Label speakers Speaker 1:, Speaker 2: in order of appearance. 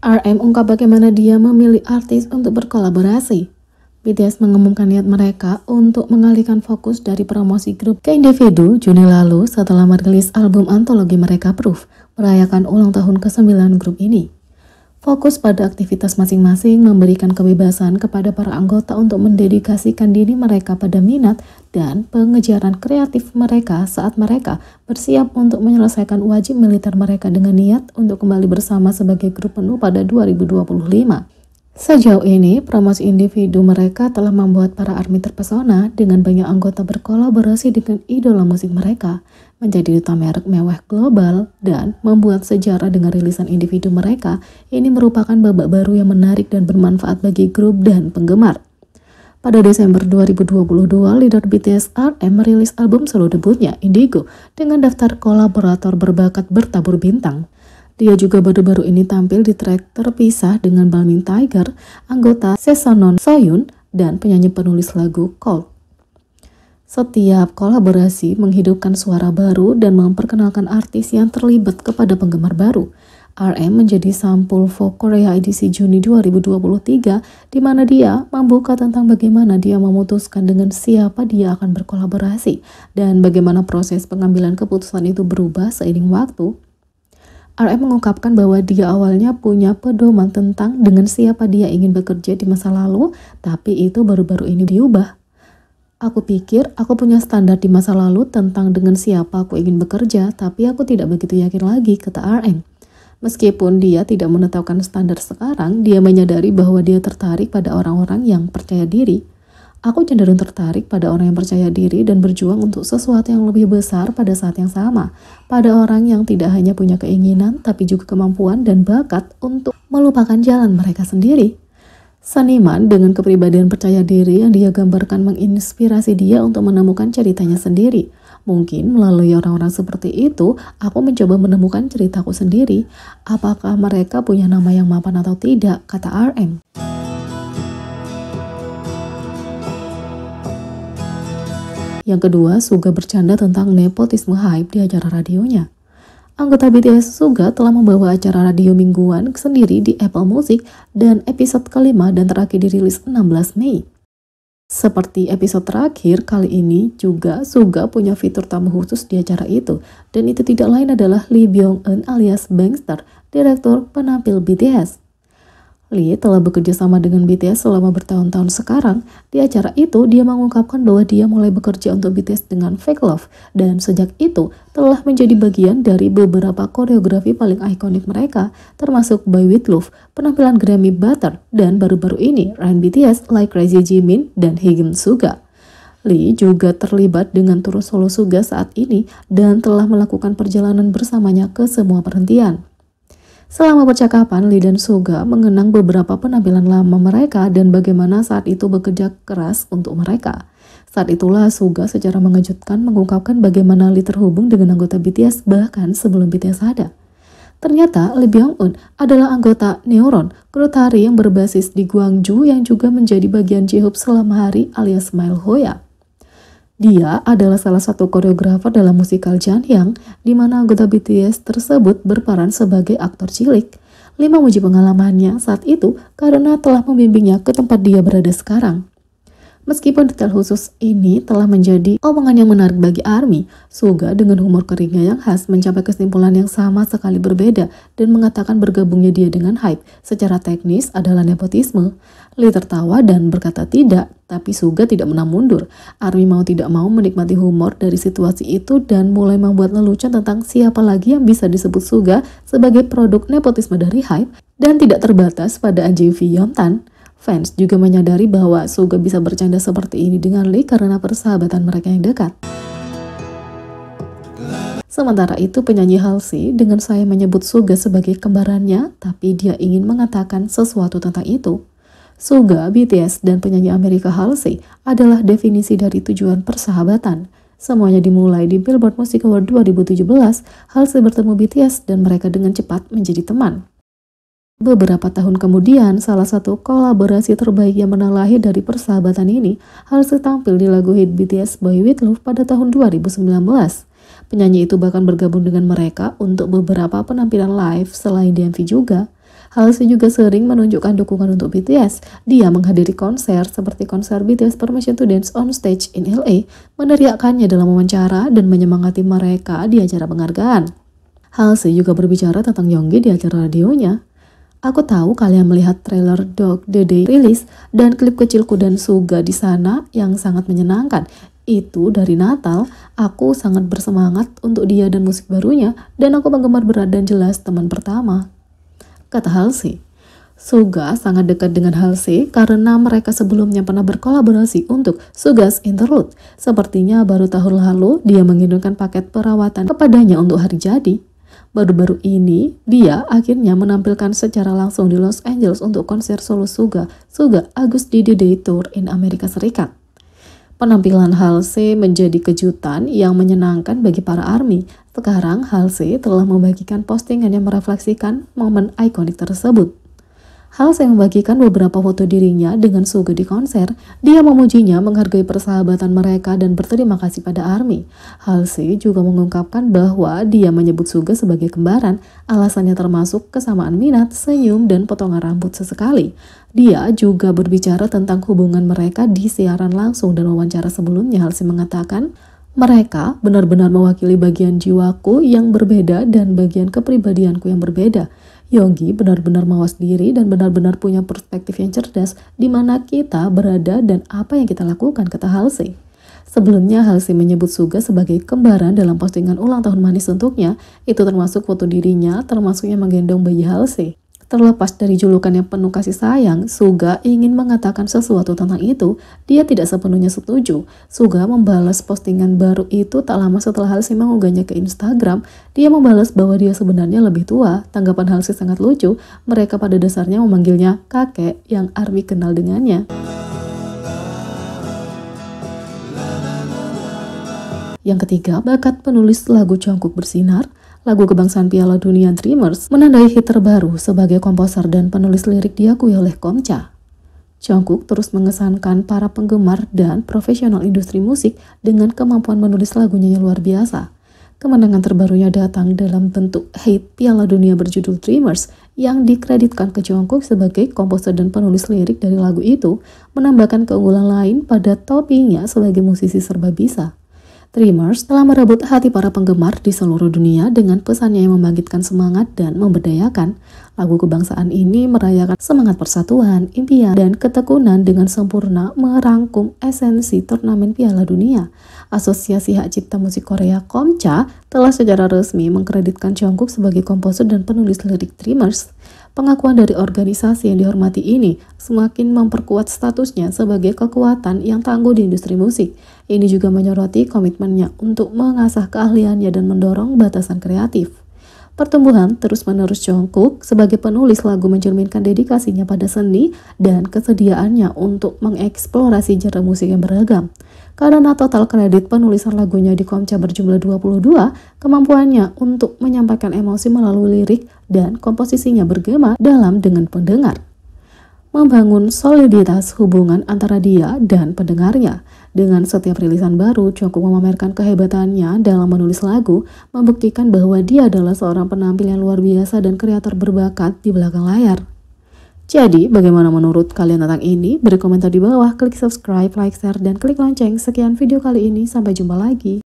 Speaker 1: RM ungkap bagaimana dia memilih artis untuk berkolaborasi. BTS mengumumkan niat mereka untuk mengalihkan fokus dari promosi grup ke individu Juni lalu setelah merilis album antologi mereka Proof, merayakan ulang tahun ke-9 grup ini. Fokus pada aktivitas masing-masing memberikan kebebasan kepada para anggota untuk mendedikasikan diri mereka pada minat dan pengejaran kreatif mereka saat mereka bersiap untuk menyelesaikan wajib militer mereka dengan niat untuk kembali bersama sebagai grup penuh pada 2025. Sejauh ini, promosi individu mereka telah membuat para ARMY terpesona dengan banyak anggota berkolaborasi dengan idola musik mereka, menjadi duta merek mewah global, dan membuat sejarah dengan rilisan individu mereka. Ini merupakan babak baru yang menarik dan bermanfaat bagi grup dan penggemar. Pada Desember 2022, leader BTS RM merilis album solo debutnya, Indigo, dengan daftar kolaborator berbakat bertabur bintang. Dia juga baru-baru ini tampil di track terpisah dengan Balmin Tiger, anggota Sesanon Soyun, dan penyanyi penulis lagu Cold. Setiap kolaborasi menghidupkan suara baru dan memperkenalkan artis yang terlibat kepada penggemar baru. RM menjadi sampul Vogue Korea edisi Juni 2023 di mana dia membuka tentang bagaimana dia memutuskan dengan siapa dia akan berkolaborasi dan bagaimana proses pengambilan keputusan itu berubah seiring waktu RM mengungkapkan bahwa dia awalnya punya pedoman tentang dengan siapa dia ingin bekerja di masa lalu, tapi itu baru-baru ini diubah. Aku pikir aku punya standar di masa lalu tentang dengan siapa aku ingin bekerja, tapi aku tidak begitu yakin lagi, kata RM. Meskipun dia tidak menetapkan standar sekarang, dia menyadari bahwa dia tertarik pada orang-orang yang percaya diri. Aku cenderung tertarik pada orang yang percaya diri dan berjuang untuk sesuatu yang lebih besar pada saat yang sama, pada orang yang tidak hanya punya keinginan, tapi juga kemampuan dan bakat untuk melupakan jalan mereka sendiri. Seniman dengan kepribadian percaya diri yang dia gambarkan menginspirasi dia untuk menemukan ceritanya sendiri. Mungkin melalui orang-orang seperti itu, aku mencoba menemukan ceritaku sendiri. Apakah mereka punya nama yang mapan atau tidak, kata RM. Yang kedua, Suga bercanda tentang nepotisme hype di acara radionya. Anggota BTS Suga telah membawa acara radio mingguan sendiri di Apple Music dan episode kelima dan terakhir dirilis 16 Mei. Seperti episode terakhir, kali ini juga Suga punya fitur tamu khusus di acara itu, dan itu tidak lain adalah Lee Byung-eun alias Bangster, direktur penampil BTS. Lee telah bekerja sama dengan BTS selama bertahun-tahun sekarang. Di acara itu, dia mengungkapkan bahwa dia mulai bekerja untuk BTS dengan Fake Love dan sejak itu telah menjadi bagian dari beberapa koreografi paling ikonik mereka, termasuk By With Love, penampilan Grammy Butter, dan baru-baru ini Ryan BTS Like Crazy Jimin dan Higim Suga. Lee juga terlibat dengan tur solo Suga saat ini dan telah melakukan perjalanan bersamanya ke semua perhentian. Selama percakapan, Lee dan Suga mengenang beberapa penampilan lama mereka dan bagaimana saat itu bekerja keras untuk mereka. Saat itulah Suga secara mengejutkan mengungkapkan bagaimana Lee terhubung dengan anggota BTS bahkan sebelum BTS ada. Ternyata Lee Byung-un adalah anggota Neuron, kru tari yang berbasis di Guangzhou yang juga menjadi bagian J-Hope selama hari alias Smile Hoya. Dia adalah salah satu koreografer dalam musikal Jan Yang, di mana anggota BTS tersebut berperan sebagai aktor cilik. lima uji pengalamannya saat itu karena telah membimbingnya ke tempat dia berada sekarang. Meskipun detail khusus ini telah menjadi omongan yang menarik bagi ARMY, Suga dengan humor keringnya yang khas mencapai kesimpulan yang sama sekali berbeda dan mengatakan bergabungnya dia dengan Hype secara teknis adalah nepotisme. Lee tertawa dan berkata tidak, tapi Suga tidak menang mundur. ARMY mau tidak mau menikmati humor dari situasi itu dan mulai membuat lelucon tentang siapa lagi yang bisa disebut Suga sebagai produk nepotisme dari Hype dan tidak terbatas pada Anjing Viontan. Fans juga menyadari bahwa Suga bisa bercanda seperti ini dengan Lee karena persahabatan mereka yang dekat. Sementara itu penyanyi Halsey dengan saya menyebut Suga sebagai kembarannya, tapi dia ingin mengatakan sesuatu tentang itu. Suga, BTS, dan penyanyi Amerika Halsey adalah definisi dari tujuan persahabatan. Semuanya dimulai di Billboard Music Award 2017, Halsey bertemu BTS dan mereka dengan cepat menjadi teman. Beberapa tahun kemudian, salah satu kolaborasi terbaik yang lahir dari persahabatan ini harus tampil di lagu hit BTS Boy With Love pada tahun 2019. Penyanyi itu bahkan bergabung dengan mereka untuk beberapa penampilan live selain di MV juga. Halsey juga sering menunjukkan dukungan untuk BTS. Dia menghadiri konser seperti konser BTS Permission to Dance on Stage in LA, meneriakannya dalam wawancara dan menyemangati mereka di acara penghargaan. Halsey juga berbicara tentang Yonggi di acara radionya. Aku tahu kalian melihat trailer Dog The Day rilis dan klip kecilku dan Suga di sana yang sangat menyenangkan. Itu dari Natal, aku sangat bersemangat untuk dia dan musik barunya dan aku penggemar berat dan jelas teman pertama. Kata Halsey. Suga sangat dekat dengan Halsey karena mereka sebelumnya pernah berkolaborasi untuk Sugas Interlude. Sepertinya baru tahun lalu dia mengirimkan paket perawatan kepadanya untuk hari jadi. Baru-baru ini, dia akhirnya menampilkan secara langsung di Los Angeles untuk konser solo Suga, Suga Agus Didi Day Tour in Amerika Serikat. Penampilan Halsey menjadi kejutan yang menyenangkan bagi para ARMY. Sekarang Halsey telah membagikan postingan yang merefleksikan momen ikonik tersebut. Hal yang membagikan beberapa foto dirinya dengan Suga di konser, dia memujinya menghargai persahabatan mereka dan berterima kasih pada ARMY. Halsey juga mengungkapkan bahwa dia menyebut Suga sebagai kembaran, alasannya termasuk kesamaan minat, senyum, dan potongan rambut sesekali. Dia juga berbicara tentang hubungan mereka di siaran langsung dan wawancara sebelumnya Halsey mengatakan, mereka benar-benar mewakili bagian jiwaku yang berbeda dan bagian kepribadianku yang berbeda. Yogi benar-benar mawas diri dan benar-benar punya perspektif yang cerdas di mana kita berada dan apa yang kita lakukan, kata Halsey. Sebelumnya Halsey menyebut Suga sebagai kembaran dalam postingan ulang tahun manis untuknya, itu termasuk foto dirinya, termasuknya menggendong bayi Halsey. Terlepas dari julukan yang penuh kasih sayang, Suga ingin mengatakan sesuatu tentang itu. Dia tidak sepenuhnya setuju. Suga membalas postingan baru itu tak lama setelah Halsey mengunggahnya ke Instagram. Dia membalas bahwa dia sebenarnya lebih tua. Tanggapan Halsey sangat lucu. Mereka pada dasarnya memanggilnya kakek yang Army kenal dengannya. Yang ketiga, bakat penulis lagu Jungkook Bersinar lagu kebangsaan Piala Dunia Dreamers menandai hit terbaru sebagai komposer dan penulis lirik diakui oleh Komca. Jungkook terus mengesankan para penggemar dan profesional industri musik dengan kemampuan menulis lagunya yang luar biasa. Kemenangan terbarunya datang dalam bentuk hit Piala Dunia berjudul Dreamers yang dikreditkan ke Jungkook sebagai komposer dan penulis lirik dari lagu itu, menambahkan keunggulan lain pada topinya sebagai musisi serba bisa. Dreamers telah merebut hati para penggemar di seluruh dunia dengan pesannya yang membangkitkan semangat dan memberdayakan. Lagu kebangsaan ini merayakan semangat persatuan, impian, dan ketekunan dengan sempurna merangkum esensi turnamen Piala Dunia. Asosiasi Hak Cipta Musik Korea Komca telah secara resmi mengkreditkan Jungkook sebagai komposer dan penulis lirik Dreamers. Pengakuan dari organisasi yang dihormati ini semakin memperkuat statusnya sebagai kekuatan yang tangguh di industri musik. Ini juga menyoroti komitmennya untuk mengasah keahliannya dan mendorong batasan kreatif. Pertumbuhan terus-menerus Jungkook sebagai penulis lagu mencerminkan dedikasinya pada seni dan kesediaannya untuk mengeksplorasi genre musik yang beragam. Karena total kredit penulisan lagunya di Komca berjumlah 22, kemampuannya untuk menyampaikan emosi melalui lirik dan komposisinya bergema dalam dengan pendengar membangun soliditas hubungan antara dia dan pendengarnya. Dengan setiap rilisan baru, cukup memamerkan kehebatannya dalam menulis lagu, membuktikan bahwa dia adalah seorang penampil yang luar biasa dan kreator berbakat di belakang layar. Jadi, bagaimana menurut kalian tentang ini? Beri komentar di bawah, klik subscribe, like, share, dan klik lonceng. Sekian video kali ini, sampai jumpa lagi.